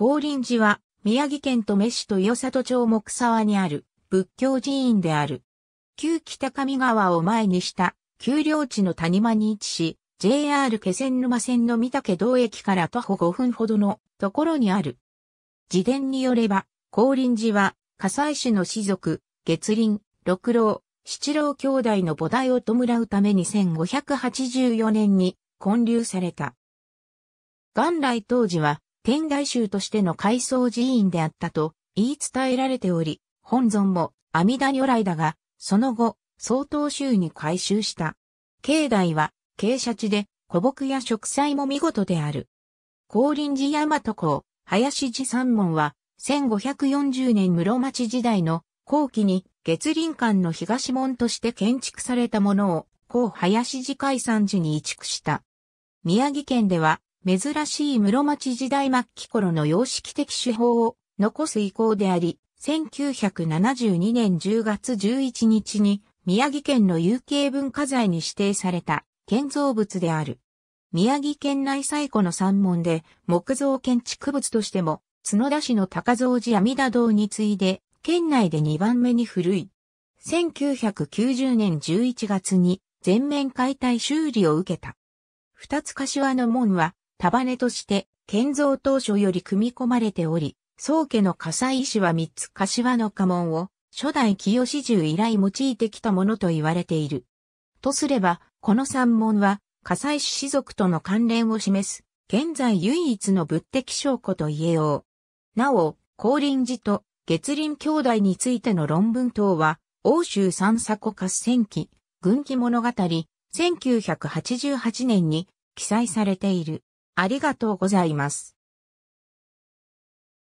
降臨寺は、宮城県と飯市と与里町木沢にある仏教寺院である。旧北上川を前にした丘陵地の谷間に位置し、JR 気仙沼線の御嶽道駅から徒歩5分ほどのところにある。自伝によれば、降臨寺は、火災市の士族、月林、六郎、七郎兄弟の菩提を弔うために1584年に建立された。元来当時は天台宗としての改装寺院であったと言い伝えられており、本尊も阿弥陀如来だが、その後、曹洞宗に改修した。境内は、傾斜地で、古木や植栽も見事である。高林寺大和港、林寺三門は、1540年室町時代の後期に月林館の東門として建築されたものを、高林寺海山寺に移築した。宮城県では、珍しい室町時代末期頃の様式的手法を残す意向であり、1972年10月11日に宮城県の有形文化財に指定された建造物である。宮城県内最古の山門で木造建築物としても角田市の高蔵寺阿弥陀堂に次いで県内で2番目に古い。1990年11月に全面解体修理を受けた。二つ柏の門は束ねとして、建造当初より組み込まれており、宗家の火災石は三つ柏の家紋を、初代清志十以来用いてきたものと言われている。とすれば、この三門は、火災石氏族との関連を示す、現在唯一の物的証拠と言えよう。なお、降臨寺と月輪兄弟についての論文等は、欧州三作合戦記、軍記物語、1988年に記載されている。ありがとうございます。